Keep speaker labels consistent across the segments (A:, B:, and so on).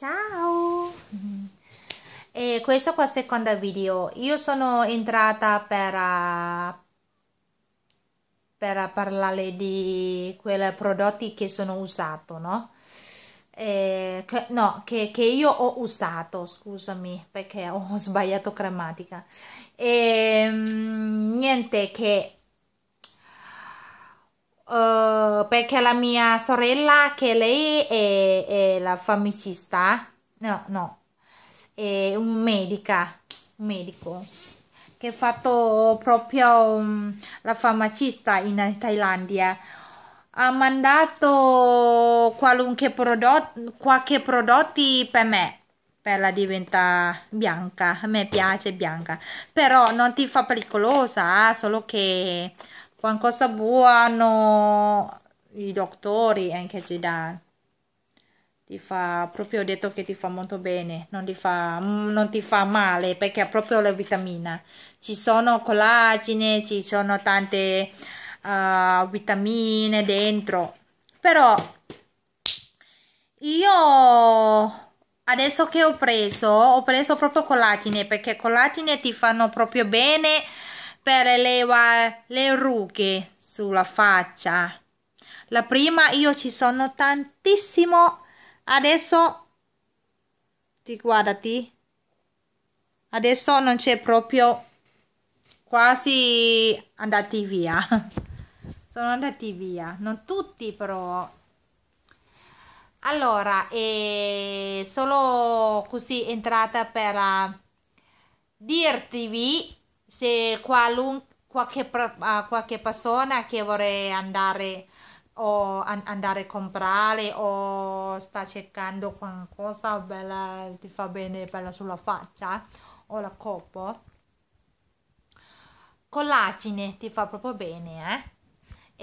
A: ciao e questo qua è il secondo video io sono entrata per, per parlare di quei prodotti che sono usato no eh, che, no, che, che, io ho usato, scusami perché ho sbagliato grammatica. E, ehm, niente, che eh, perché la mia sorella, che lei è, è la farmacista, no, no, è un medica, un medico che ha fatto proprio um, la farmacista in Thailandia. Ha mandato qualunque prodotto, qualche prodotti per me per la diventa bianca. A me piace bianca, però non ti fa pericolosa, ah, solo che qualcosa buono i dottori anche ci danno ti fa proprio ho detto che ti fa molto bene non ti fa, non ti fa male perché ha proprio la vitamina ci sono collagene ci sono tante uh, vitamine dentro però io adesso che ho preso ho preso proprio collatine perché collatine ti fanno proprio bene per levare le rughe sulla faccia. La prima io ci sono tantissimo, adesso ti guardati, adesso non c'è proprio quasi andati via. Sono andati via, non tutti però. Allora, è solo così entrata per ah, dirti se qualun, qualche, qualche persona che vorrei andare o an- andare a comprare o sta cercando qualcosa bella ti fa bene bella sulla faccia o la coppa collagene ti fa proprio bene eh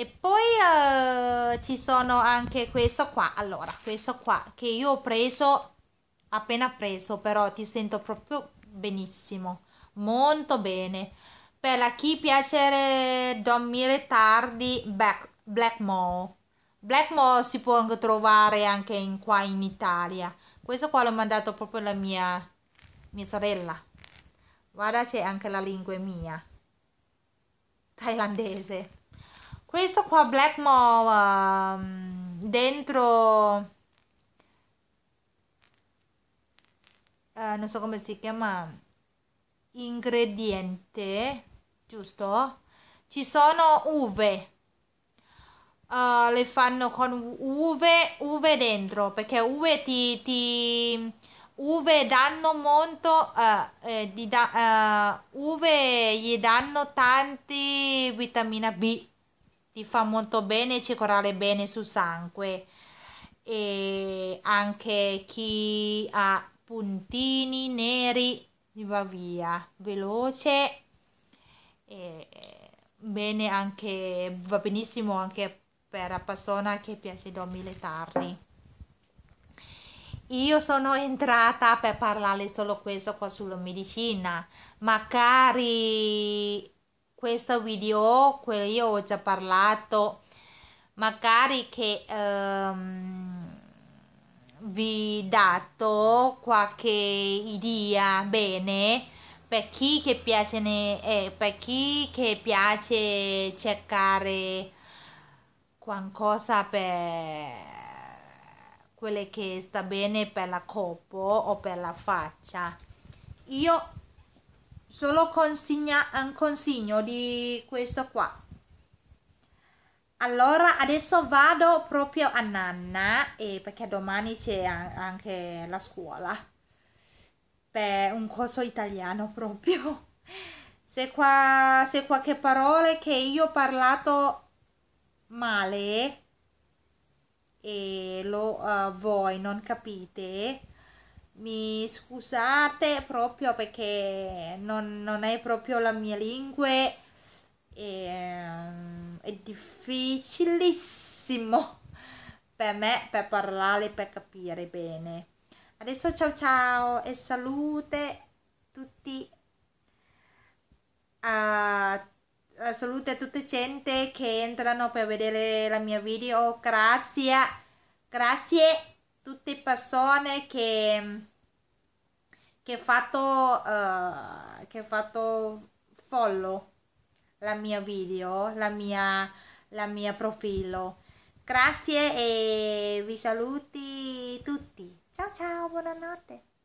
A: e poi uh, ci sono anche questo qua allora questo qua che io ho preso appena preso però ti sento proprio benissimo molto bene. Per chi piace dormire tardi, Black, Blackmore. Blackmore si può anche trovare anche in, qua in Italia. Questo qua l'ho mandato proprio la mia, mia sorella. Guarda c'è anche la lingua mia. Thailandese. Questo qua Blackmore um, ehm, dentro... Uh, non so come si chiama ingrediente, giusto? Ci sono uve. Uh, le fanno con uve, uve dentro, perché uve ti... ti uve danno molto... Uh, eh, di da, uh, uve gli danno tanti vitamina B. Ti fa molto bene, ci bene sul sangue. E anche chi ha puntini neri va via veloce e bene anche va benissimo anche per la persona che piace dormire tardi io sono entrata per parlare solo questo qua sulla medicina magari questo video quello io ho già parlato magari che um, vi dato qualche idea bene per chi che piace, ne, eh, per chi che piace cercare qualcosa per quelle che sta bene per la corpo o per la faccia io solo consiglia, consiglio di questo qua allora, adesso vado proprio a nanna e perché domani c'è anche la scuola per un corso italiano proprio. Se qua se qualche parola che io ho parlato male e lo, uh, voi non capite, mi scusate proprio perché non, non è proprio la mia lingua e, ehm, è difficilissimo per me per parlare, per capire bene. Adesso ciao ciao e salute a tutti. Uh, salute a tutte gente che entrano per vedere la mia video. Grazie, grazie a tutte persone che che fatto uh, che fatto follow la mia video, la mia, la mia profilo. Grazie e vi saluti tutti. Ciao ciao, buonanotte.